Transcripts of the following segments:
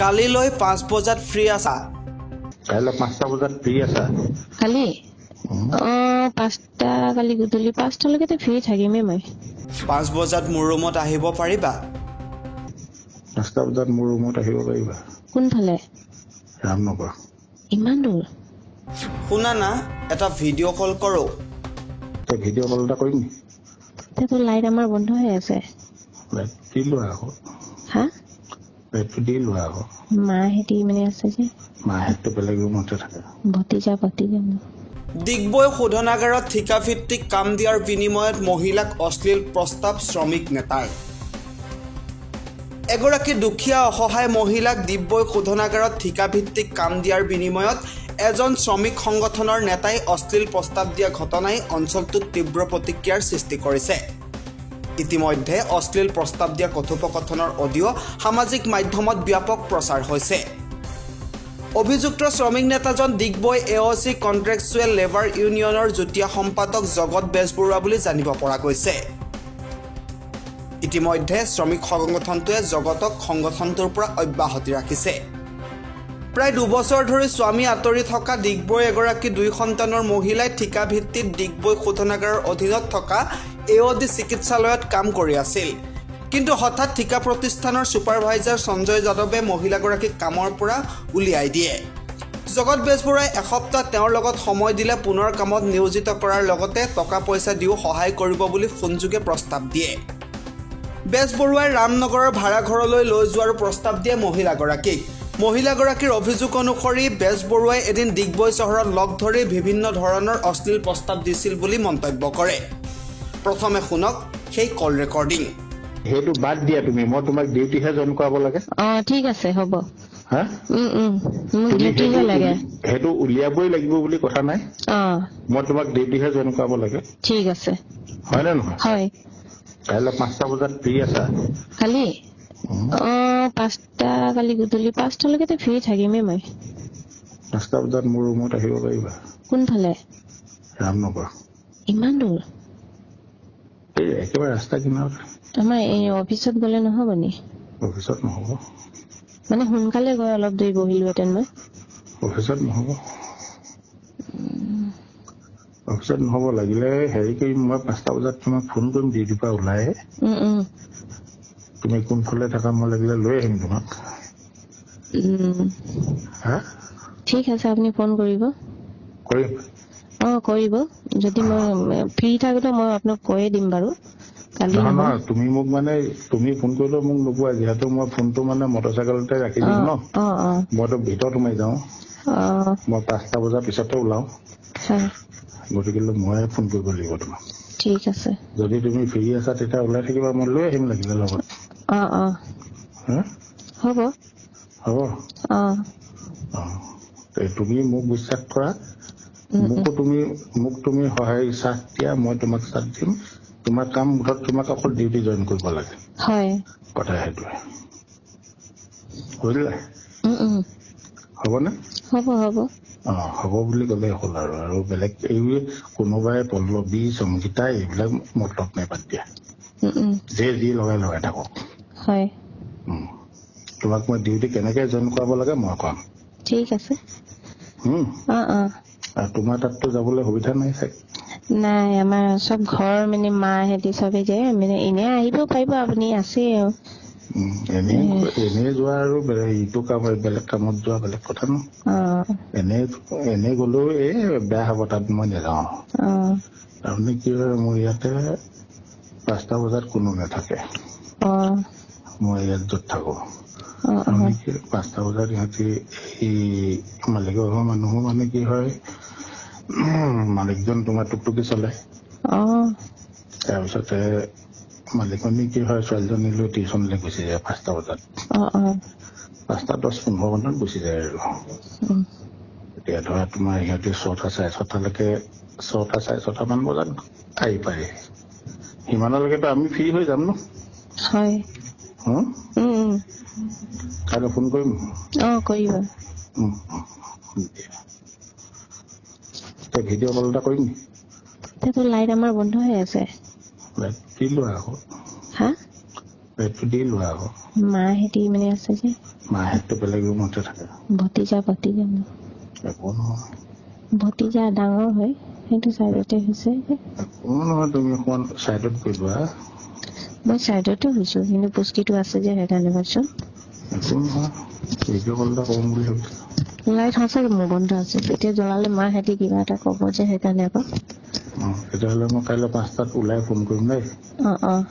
কালিলৈ পাঁচ বজাত ফ্ৰী আছা কাইলৈ পাঁচটা বজাত ফ্ৰী আছা কালি পাঁচটা কালি গধূলি পাঁচটালৈকে ফ্ৰী থাকিমে মই পাঁচ বজাত মোৰ ৰুমত আহিব পাৰিবা পাঁচটা বজাত মোৰ ৰুমত আহিব পাৰিবা কোনফালে ৰামনগৰ ইমান দূৰ শুনা না এটা ভিডিঅ' কল কৰোঁ ভিডিঅ' কল এটা কৰিম লাইট আমাৰ বন্ধ হৈ আছে লাইট কি লোৱা আকৌ হা পেটটো দি লোৱা আকৌ মা হেতি মানে আছে যে মাহেতটো বেলেগো মতে থাকে ভতিজা ভতিজা ডিগবৈ শোধনাগাৰত ঠিকাভিত্তিক কাম দিয়াৰ বিনিময়ত মহিলাক অশ্লীল প্ৰস্তাৱ শ্ৰমিক নেতাই এগৰাকী দুখীয়া অসহায় মহিলাক দিব্যই শোধনাগাৰত ঠিকাভিত্তিক কাম দিয়াৰ বিনিময়ত এজন শ্ৰমিক সংগঠনৰ নেতাই অশ্লীল প্ৰস্তাৱ দিয়া ঘটনাই অঞ্চলটোত তীব্ৰ প্ৰতিক্ৰিয়াৰ সৃষ্টি কৰিছে ইতিমধ্যে অশ্লীল প্ৰস্তাৱ দিয়া কথোপকথনৰ অডিঅ' সামাজিক মাধ্যমত ব্যাপক প্ৰচাৰ হৈছে অভিযুক্ত শ্ৰমিক নেতাজন Digboi A O' C contractual labour ইউনিয়নৰ যুটীয়া সম্পাদক জগত বেজবৰুৱা বুলি জানিব পৰা গৈছে ইতিমধ্যে শ্ৰমিক সংগঠনটোৱে জগতক সংগঠনটোৰ পৰা অব্যাহতি ৰাখিছে প্ৰায় দুবছৰ ধৰি স্বামী আঁতৰি থকা ডিগবৈ এগৰাকী দুই সন্তানৰ মহিলাই ঠিকাভিত্তিত ডিগবৈ শোধনাগাৰৰ অধীনত থকা এ অডি চিকিৎসালয়ত কাম কৰি আছিল কিন্তু হঠাৎ ঠিকা প্ৰতিষ্ঠানৰ ছুপাৰভাইজাৰ সঞ্জয় যাদৱে মহিলাগৰাকীক কামৰ পৰা উলিয়াই দিয়ে জগত বেজবৰুৱাই এসপ্তাহ তেওঁৰ লগত সময় দিলে পুনৰ কামত নিয়োজিত কৰাৰ লগতে টকা পইচা দিও সহায় কৰিব বুলি ফোনযোগে প্ৰস্তাৱ দিয়ে বেজবৰুৱাই ৰামনগৰৰ ভাড়াঘৰলৈ লৈ যোৱাৰ প্ৰস্তাৱ দিয়ে মহিলাগৰাকীক মহিলাগৰাকীৰ অভিযোগ অনুসৰি বেজবৰুৱাই এদিন ডিগবৈ চহৰত লগ ধৰি বিভিন্ন ধৰণৰ অশ্লীল প্ৰস্তাৱ দিছিল বুলি মন্তব্য কৰে প্ৰথমে শুনক সেই কল ৰেকৰ্ডিং সেইটো বাদ দিয়া তুমি মই তোমাক ডিউটিহে জইন কৰাব লাগে অ ঠিক আছে হ'ব সেইটো উলিয়াবই লাগিব বুলি কথা নাই মই তোমাক ডিউটিহে জইন কৰাব লাগে ঠিক আছে হয়নে নহয় কাইলৈ পাঁচটা বজাত ফ্ৰী আছা খালি পাঁচটা কালি গধূলি পাঁচটালৈকে ফ্ৰী থাকিমে মই পাঁচটা বজাত মোৰ ৰুমত আহিব পাৰিবা কোনফালে ৰামনগৰ ইমান দূৰ একেবাৰে ৰাস্তা কিনাৰত আমাৰ এই অফিচত গলে নহব নি অফিচত নহব মানে সোনকালে গৈ অলপ দেৰি বহিলো হেঁতেন মই অফিচত নহব অফিচত নহব লাগিলে হেৰি কৰিম মই পাঁচটা বজাত তোমাক ফোন কৰিম ডিউটিৰ পৰা ওলাই তুমি কোনফালে থাকা মই লাগিলে লৈ আহিম তোমাক ঠিক আছে আপুনি ফোন কৰিব কৰিম অ কৰিব যদি মই ফ্ৰী থাকোতে মই আপোনাক কৈয়ে দিম বাৰু তুমি মোক মানে তুমি ফোন কৰিলেও মোক নোপোৱা যিহেতু মই ফোনটো মানে মটৰচাইকেলতে ৰাখি দিম ন মইতো ভিতৰত সোমাই যাওঁ মই পাঁচটা বজাৰ পিছতে ওলাওঁ গতিকে ময়ে ফোন কৰিব লাগিব তোমাক ঠিক আছে যদি তুমি ফ্ৰী আছা তেতিয়া ওলাই থাকিবা মই লৈ আহিম লাগিলে লগত অ হব হব অ তুমি মোক বিশ্বাস কৰা মোকো তুমি মোক তুমি সহায় ইচ্ছা দিয়া মই তোমাক চাথ দিম তোমাৰ কাম ঘৰত তোমাক অকল ডিউটি জইন কৰিব লাগে কথা সেইটোৱে বুজিলা হবনে হব অ হব বুলি কলে হল আৰু আৰু বেলেগ এই কোনোবাই পল্লৱী সংগীতা এইবিলাক নাই নাপাত দিয়া যে যি লগাই লগাই থাকক তোমাক মই ডিউটি কেনেকে জইন কৰাব লাগে মই কম ঠিক আছে তোমাৰ তাততো যাবলৈ সুবিধা নাই চাগে নাই আমাৰ চব ঘৰ মানে মা সিহঁতি চবে যায় মানে এনেই আহিব পাৰিব আপুনি আছে এনে যোৱা আৰু ইটো কাম বেলেগ কামত যোৱা বেলেগ কথা ন এনে এনে গলেও এ বেয়া হব তাত মই নেযাওঁ তাৰমানে কি হয় মোৰ ইয়াতে পাঁচটা বজাত কোনো নাথাকে মই ইয়াত য'ত থাকো পাঁচটা বজাত সিহঁতি সেই মালিকৰ ঘৰৰ মানুহো মানে কি হয় মালিকজন তোমাৰ টুকটুকি চলাই তাৰপিছতে মালিকনী কি হয় ছোৱালীজনী লৈ টিউচনলৈ গুচি যায় পাঁচটা বজাত পাঁচটা দহ পোন্ধৰ মানত গুচি যায় আৰু এতিয়া ধৰা তোমাৰ সিহঁতে ছটা চাৰে ছটালৈকে ছটা চাৰে ছটামান বজাত আহি পাৰে সিমানলৈকেতো আমি ফ্ৰী হৈ যাম ন হয় কাইলৈ ফোন কৰিম অ কৰিবা ভিডিঅ' কল এটা কৰিম তাতো লাইট আমাৰ বন্ধ হৈ আছে কি লোৱা আকৌ হা ভতিজা ডাঙৰ হয় সেইটো চাইডতে হৈছে নহয় তুমি অকমান চাইডত কৰিবা মই চাইডতে হৈছো কিন্তু পুষ্টিটো আছে যে সেইকাৰণে কৈছো লাইট সঁচাকে মোৰ বন্ধ আছে এতিয়া জ্বলালে মা কিবা এটা কব যে সেইকাৰণে আকৌ তেতিয়াহ'লে মই কাইলৈ পাঁচটাত ওলাই ফোন কৰিম দেই অঁ অঁ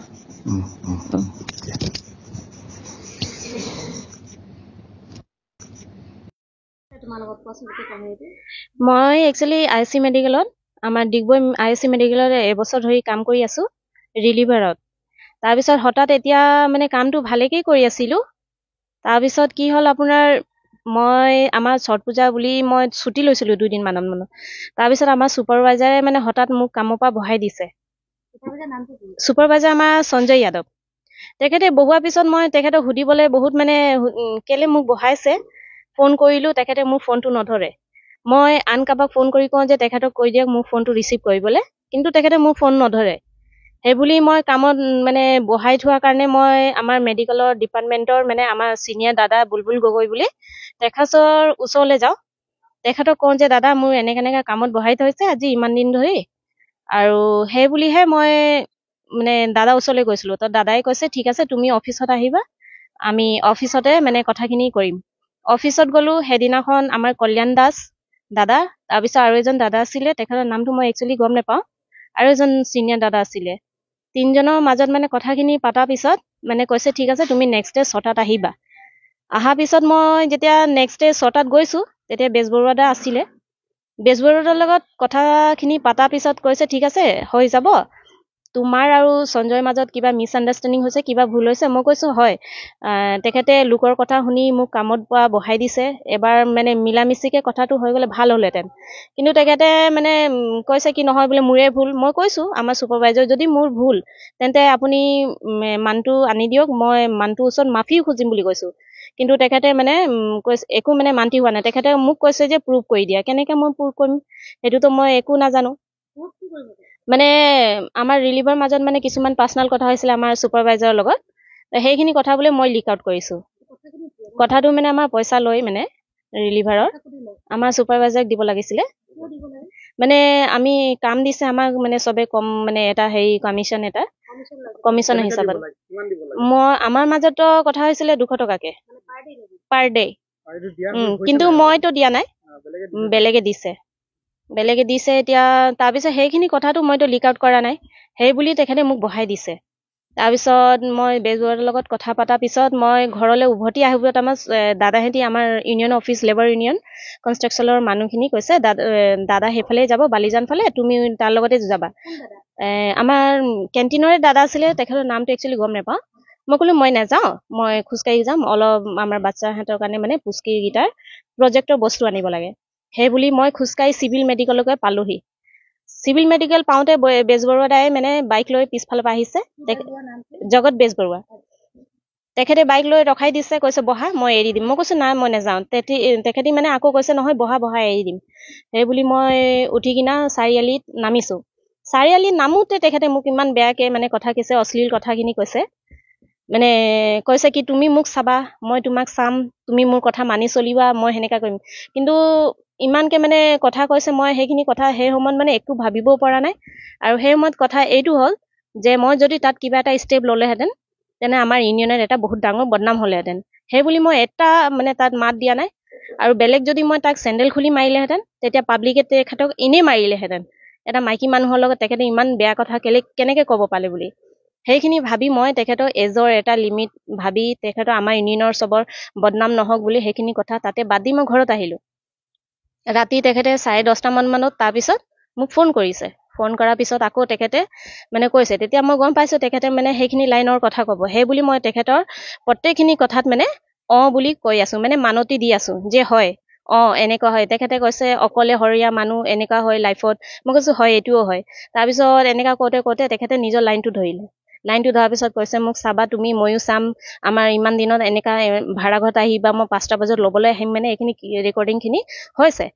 মই একচুৱেলি আই চি মেডিকেলত আমাৰ ডিগবৈ আই চি মেডিকেলত এবছৰ ধৰি কাম কৰি আছো ৰিলিভাৰত তাৰপিছত হঠাৎ এতিয়া মানে কামটো ভালেকেই কৰি আছিলোঁ তাৰপিছত কি হ'ল আপোনাৰ মই আমাৰ ছট পূজা বুলি মই ছুটি লৈছিলোঁ দুদিনমানত মানে তাৰপিছত আমাৰ ছুপাৰভাইজাৰে মানে হঠাৎ মোক কামৰ পৰা বহাই দিছে ছুপাৰভাইজাৰ আমাৰ সঞ্জয় যাদৱ তেখেতে বহোৱাৰ পিছত মই তেখেতক সুধিবলৈ বহুত মানে কেলে মোক বহাইছে ফোন কৰিলোঁ তেখেতে মোৰ ফোনটো নধৰে মই আন কাৰোবাক ফোন কৰি কওঁ যে তেখেতক কৈ দিয়ক মোৰ ফোনটো ৰিচিভ কৰিবলৈ কিন্তু তেখেতে মোৰ ফোন নধৰে সেইবুলি মই কামত মানে বহাই থোৱা কাৰণে মই আমাৰ মেডিকেলৰ ডিপাৰ্টমেণ্টৰ মানে আমাৰ চিনিয়ৰ দাদা বুলবুল গগৈ বুলি তেখেতৰ ওচৰলৈ যাওঁ তেখেতক কওঁ যে দাদা মোৰ এনেকৈ এনেকৈ কামত বহাই থৈছে আজি ইমান দিন ধৰি আৰু সেই বুলিহে মই মানে দাদাৰ ওচৰলৈ গৈছিলোঁ তো দাদাই কৈছে ঠিক আছে তুমি অফিচত আহিবা আমি অফিচতে মানে কথাখিনি কৰিম অফিচত গ'লোঁ সেইদিনাখন আমাৰ কল্যাণ দাস দাদা তাৰপিছত আৰু এজন দাদা আছিলে তেখেতৰ নামটো মই একচুৱেলি গম নাপাওঁ আৰু এজন চিনিয়ৰ দাদা আছিলে তিনিজনৰ মাজত মানে কথাখিনি পতাৰ পিছত মানে কৈছে ঠিক আছে তুমি নেক্সট ডে ছটাত আহিবা অহাৰ পিছত মই যেতিয়া নেক্সট ডে ছটাত গৈছোঁ তেতিয়া বেজবৰুৱা দা আছিলে বেজবৰুৱা দাৰ লগত কথাখিনি পতাৰ পিছত কৈছে ঠিক আছে হৈ যাব তোমাৰ আৰু সঞ্জয়ৰ মাজত কিবা মিছআণ্ডাৰষ্টেণ্ডিং হৈছে কিবা ভুল হৈছে মই কৈছোঁ হয় তেখেতে লোকৰ কথা শুনি মোক কামত পোৱা বহাই দিছে এবাৰ মানে মিলা মিচিকৈ কথাটো হৈ গ'লে ভাল হ'লহেঁতেন কিন্তু তেখেতে মানে কৈছে কি নহয় বোলে মোৰে ভুল মই কৈছোঁ আমাৰ চুপাৰভাইজাৰ যদি মোৰ ভুল তেন্তে আপুনি মানটো আনি দিয়ক মই মানটোৰ ওচৰত মাফিও খুজিম বুলি কৈছোঁ কিন্তু তেখেতে মানে কৈছে একো মানে মান্তি হোৱা নাই তেখেতে মোক কৈছে যে প্ৰুভ কৰি দিয়া কেনেকৈ মই প্ৰুভ কৰিম সেইটোতো মই একো নাজানো মানে আমাৰ ৰিলিভৰ মাজত মানে কিছুমান পাৰ্চনেল কথা হৈছিলে আমাৰ ছুপাৰভাইজাৰৰ লগত সেইখিনি কথা বোলে মই লিক আউট কৰিছোঁ কথাটো মানে আমাৰ পইচা লৈ মানে ৰিলিভাৰৰ আমাৰ ছুপাৰভাইজাৰক দিব লাগিছিলে মানে আমি কাম দিছে আমাক মানে চবে কম মানে এটা হেৰি কমিশ্যন এটা কমিশ্যন হিচাপত মই আমাৰ মাজতো কথা হৈছিলে দুশ টকাকে পাৰ ডে কিন্তু মইতো দিয়া নাই বেলেগে দিছে বেলেগে দিছে এতিয়া তাৰপিছত সেইখিনি কথাটো মইতো লিক আউট কৰা নাই সেই বুলি তেখেতে মোক বহাই দিছে তাৰপিছত মই বেজবৰুৱাৰ লগত কথা পতাৰ পিছত মই ঘৰলৈ উভতি আহিব আমাৰ দাদাহেঁতি আমাৰ ইউনিয়ন অফিচ লেবাৰ ইউনিয়ন কনষ্ট্ৰাকশ্যনৰ মানুহখিনি কৈছে দাদা দাদা সেইফালেই যাব বালিজান ফালে তুমি তাৰ লগতে যাবা আমাৰ কেণ্টিনৰে দাদা আছিলে তেখেতৰ নামটো একচুৱেলি গম নাপাওঁ মই ক'লোঁ মই নাযাওঁ মই খোজকাঢ়ি যাম অলপ আমাৰ বাচ্ছাহঁতৰ কাৰণে মানে পুষ্টিকেইটাৰ প্ৰজেক্টৰ বস্তু আনিব লাগে সেই বুলি মই খোজকাঢ়ি চিভিল মেডিকেললৈকে পালোহি চিভিল মেডিকেল পাওঁতে বেজবৰুৱা দাই মানে বাইক লৈ পিছফালৰ পৰা আহিছে জগত বেজবৰুৱা তেখেতে বাইক লৈ ৰখাই দিছে কৈছে বহা মই এৰি দিম মই কৈছোঁ নাই মই নাযাওঁ তেখেতে মানে আকৌ কৈছে নহয় বহা বহা এৰি দিম সেই বুলি মই উঠি কিনা চাৰিআলিত নামিছোঁ চাৰিআলি নামোতে তেখেতে মোক ইমান বেয়াকে মানে কথা কৈছে অশ্লীল কথাখিনি কৈছে মানে কৈছে কি তুমি মোক চাবা মই তোমাক চাম তুমি মোৰ কথা মানি চলিবা মই সেনেকা কৰিম কিন্তু ইমানকৈ মানে কথা কৈছে মই সেইখিনি কথা সেই সময়ত মানে একো ভাবিব পৰা নাই আৰু সেই সময়ত কথা এইটো হ'ল যে মই যদি তাত কিবা এটা ষ্টেপ ল'লেহেঁতেন তেনে আমাৰ ইউনিয়নত এটা বহুত ডাঙৰ বদনাম হ'লেহেঁতেন সেই বুলি মই এটা মানে তাত মাত দিয়া নাই আৰু বেলেগ যদি মই তাক চেণ্ডেল খুলি মাৰিলেহেঁতেন তেতিয়া পাব্লিকে তেখেতক এনেই মাৰিলেহেঁতেন এটা মাইকী মানুহৰ লগত তেখেতে ইমান বেয়া কথা কেলে কেনেকৈ ক'ব পালে বুলি সেইখিনি ভাবি মই তেখেতৰ এজৰ এটা লিমিট ভাবি তেখেতৰ আমাৰ ইউনিয়নৰ চবৰ বদনাম নহওক বুলি সেইখিনি কথা তাতে বাদ দি মই ঘৰত আহিলোঁ ৰাতি তেখেতে চাৰে দহটামান মানত তাৰপিছত মোক ফোন কৰিছে ফোন কৰাৰ পিছত আকৌ তেখেতে মানে কৈছে তেতিয়া মই গম পাইছোঁ তেখেতে মানে সেইখিনি লাইনৰ কথা ক'ব সেই বুলি মই তেখেতৰ প্ৰত্যেকখিনি কথাত মানে অঁ বুলি কৈ আছোঁ মানে মানতি দি আছোঁ যে হয় অঁ এনেকুৱা হয় তেখেতে কৈছে অকলে সৰিয়া মানুহ এনেকুৱা হয় লাইফত মই কৈছোঁ হয় এইটোও হয় তাৰপিছত এনেকুৱা কওঁতে কওঁতে তেখেতে নিজৰ লাইনটো ধৰিলে লাইনটো ধৰাৰ পিছত কৈছে মোক চাবা তুমি ময়ো চাম আমাৰ ইমান দিনত এনেকুৱা ভাড়াঘৰত আহি বা মই পাঁচটা বজাত ল'বলৈ আহিম মানে এইখিনি ৰেকৰ্ডিংখিনি হৈছে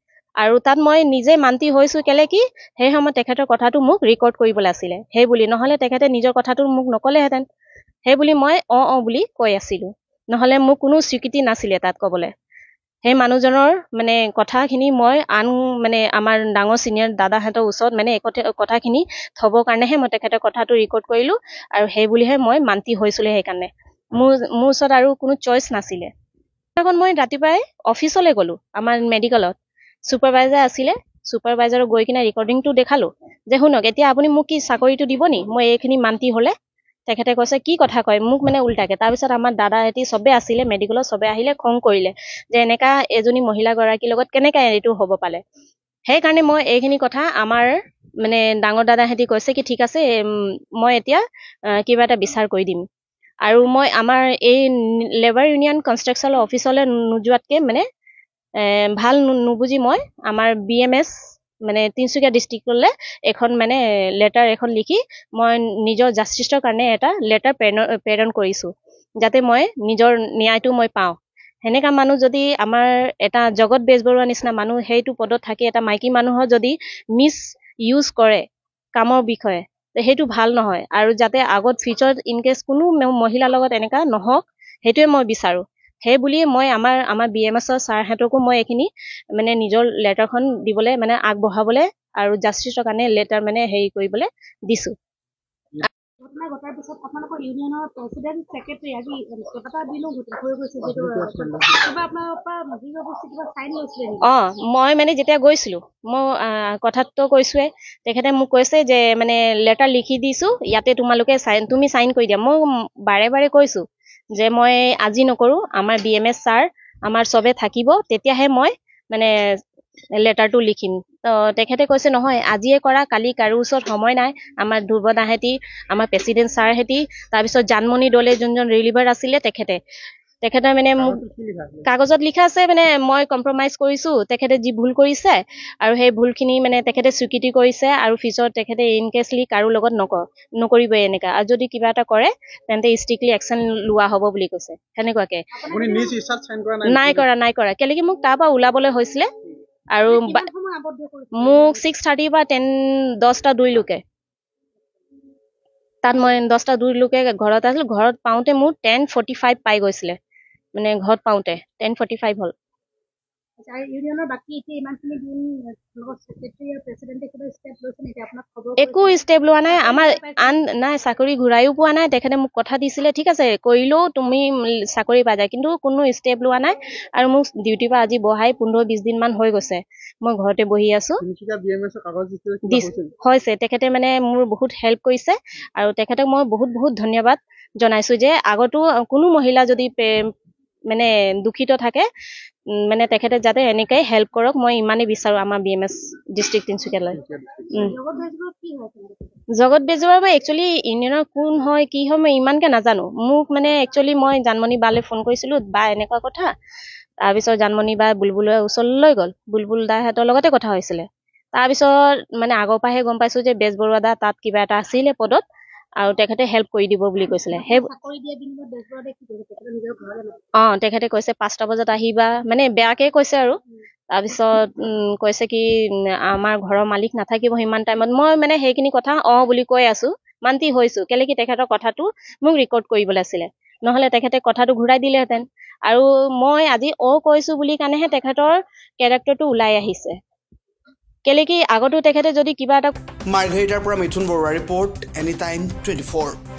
আৰু তাত মই নিজে মান্তি হৈছোঁ কেলৈ কি সেই সময়ত তেখেতৰ কথাটো মোক ৰেকৰ্ড কৰিবলৈ আছিলে সেই বুলি নহ'লে তেখেতে নিজৰ কথাটো মোক নক'লেহেঁতেন সেই বুলি মই অঁ অঁ বুলি কৈ আছিলোঁ নহ'লে মোক কোনো স্বীকৃতি নাছিলে তাত ক'বলৈ সেই মানুহজনৰ মানে কথাখিনি মই আন মানে আমাৰ ডাঙৰ ছিনিয়ৰ দাদাহঁতৰ ওচৰত মানে কথাখিনি থ'বৰ কাৰণেহে মই তেখেতৰ কথাটো ৰেকৰ্ড কৰিলোঁ আৰু সেই বুলিহে মই মান্তি হৈছিলোঁ সেইকাৰণে মোৰ মোৰ ওচৰত আৰু কোনো চইচ নাছিলে সেইদিনাখন মই ৰাতিপুৱাই অফিচলৈ গ'লোঁ আমাৰ মেডিকেলত ছুপাৰভাইজাৰ আছিলে ছুপাৰভাইজাৰক গৈ কিনে ৰেকৰ্ডিংটো দেখালোঁ যে শুনক এতিয়া আপুনি মোক কি চাকৰিটো দিব নি মই এইখিনি মান্তি হ'লে তেখেতে কৈছে কি কথা কয় মোক মানে ওলটাকে তাৰপিছত আমাৰ দাদাহঁতি চবে আছিলে মেডিকেলত চবে আহিলে খং কৰিলে যে এনেকা এজনী মহিলাগৰাকীৰ লগত কেনেকৈ এইটো হ'ব পালে সেইকাৰণে মই এইখিনি কথা আমাৰ মানে ডাঙৰ দাদাহঁতি কৈছে কি ঠিক আছে মই এতিয়া কিবা এটা বিচাৰ কৰি দিম আৰু মই আমাৰ এই লেবাৰ ইউনিয়ন কনষ্ট্ৰাকশ্যনৰ অফিচলৈ নোযোৱাতকৈ মানে ভাল নুবুজি মই আমাৰ বি এম এছ মানে তিনিচুকীয়া ডিষ্ট্ৰিক্টলৈ এখন মানে লেটাৰ এখন লিখি মই নিজৰ জাষ্টিচৰ কাৰণে এটা লেটাৰ প্ৰেৰণ প্ৰেৰণ কৰিছোঁ যাতে মই নিজৰ ন্যায়টো মই পাওঁ সেনেকা মানুহ যদি আমাৰ এটা জগত বেজবৰুৱাৰ নিচিনা মানুহ সেইটো পদত থাকি এটা মাইকী মানুহৰ যদি মিছ ইউজ কৰে কামৰ বিষয়ে সেইটো ভাল নহয় আৰু যাতে আগত ফিউচাৰত ইনকেছ কোনো মহিলাৰ লগত এনেকুৱা নহওক সেইটোৱে মই বিচাৰোঁ সেই বুলিয়ে মই আমাৰ আমাৰ বি এম এছৰ ছাৰহঁতকো মই এইখিনি মানে নিজৰ লেটাৰখন দিবলৈ মানে আগবঢ়াবলৈ আৰু জাষ্টিছৰ কাৰণে লেটাৰ মানে হেৰি কৰিবলৈ দিছোঁ অঁ মই মানে যেতিয়া গৈছিলোঁ মই কথাটো কৈছোৱে তেখেতে মোক কৈছে যে মানে লেটাৰ লিখি দিছোঁ ইয়াতে তোমালোকে চাইন তুমি চাইন কৰি দিয়া মই বাৰে বাৰে কৈছোঁ যে মই আজি নকৰোঁ আমাৰ বি এম এছ ছাৰ আমাৰ চবে থাকিব তেতিয়াহে মই মানে লেটাৰটো লিখিম তো তেখেতে কৈছে নহয় আজিয়ে কৰা কালি কাৰো ওচৰত সময় নাই আমাৰ ধ্ৰুৱনাহেঁতি আমাৰ প্ৰেচিডেণ্ট ছাৰহঁতি তাৰপিছত জানমণি দলে যোনজন ৰিলিভাৰ আছিলে তেখেতে তেখেতে মানে মোক কাগজত লিখা আছে মানে মই কম্প্ৰমাইজ কৰিছোঁ তেখেতে যি ভুল কৰিছে আৰু সেই ভুলখিনি মানে তেখেতে স্বীকৃতি কৰিছে আৰু ফিউচাৰত তেখেতে ইন ইনকেছলি কাৰো লগত নক নকৰিবই এনেকুৱা আৰু যদি কিবা এটা কৰে তেন্তে ষ্ট্ৰিক্টলি একশ্যন লোৱা হ'ব বুলি কৈছে সেনেকুৱাকে নাই কৰা নাই কৰা কেলেকি মোক তাৰ পৰা ওলাবলৈ হৈছিলে আৰু মোক ছিক্স থাৰ্টিৰ পৰা টেন দহটা দুই লোকে তাত মই দহটা দুই লোকে ঘৰত আছিলোঁ ঘৰত পাওঁতে মোৰ টেন ফৰ্টি ফাইভ পাই গৈছিলে মানে ঘৰত পাওঁতে টেন ফৰ্টি ফাইভ হ'ল একো ষ্টেপ লোৱা নাই আমাৰ আন নাই চাকৰি ঘূৰাইও পোৱা নাই তেখেতে মোক কথা দিছিলে ঠিক আছে কৰিলেও তুমি চাকৰি পাই যায় কিন্তু কোনো ষ্টেপ লোৱা নাই আৰু মোক ডিউটিৰ পৰা আজি বহাই পোন্ধৰ বিছ দিনমান হৈ গৈছে মই ঘৰতে বহি আছো হৈছে তেখেতে মানে মোৰ বহুত হেল্প কৰিছে আৰু তেখেতক মই বহুত বহুত ধন্যবাদ জনাইছো যে আগতো কোনো মহিলা যদি মানে দুখিত থাকে মানে তেখেতে যাতে এনেকৈ হেল্প কৰক মই ইমানেই বিচাৰোঁ আমাৰ বি এম এছ ডিষ্ট্ৰিক্ট তিনিচুকীয়ালৈ জগত বেজুৱাৰ বা একচুৱেলি ইউনিয়নৰ কোন হয় কি হয় মই ইমানকৈ নাজানো মোক মানে একচুৱেলি মই জানমণি বালৈ ফোন কৰিছিলোঁ বা এনেকুৱা কথা তাৰপিছত জানমণি বা বুলবুলৈ ওচৰলৈ গ'ল বুলবুল দাহঁতৰ লগতে কথা হৈছিলে তাৰপিছত মানে আগৰ পৰাহে গম পাইছোঁ যে বেজবৰুৱা দা তাত কিবা এটা আছিলে পদত আৰু তেখেতে হেল্প কৰি দিব বুলি কৈছিলে সেই অঁ তেখেতে কৈছে পাঁচটা বজাত আহিবা মানে বেয়াকৈ কৈছে আৰু তাৰপিছত কৈছে কি আমাৰ ঘৰৰ মালিক নাথাকিব সিমান টাইমত মই মানে সেইখিনি কথা অঁ বুলি কৈ আছোঁ মান্তি হৈছোঁ কি তেখেতৰ কথাটো মোক ৰেকৰ্ড কৰিবলৈ আছিলে নহ'লে তেখেতে কথাটো ঘূৰাই দিলেহেঁতেন আৰু মই আজি অ' কৈছোঁ বুলি কাৰণেহে তেখেতৰ কেৰেক্টাৰটো ওলাই আহিছে কেলেকি আগতো তেখেতে যদি কিবা এটা মাৰ্ঘেৰিটাৰ পৰা মিথুন বৰুৱাৰ report any time twenty four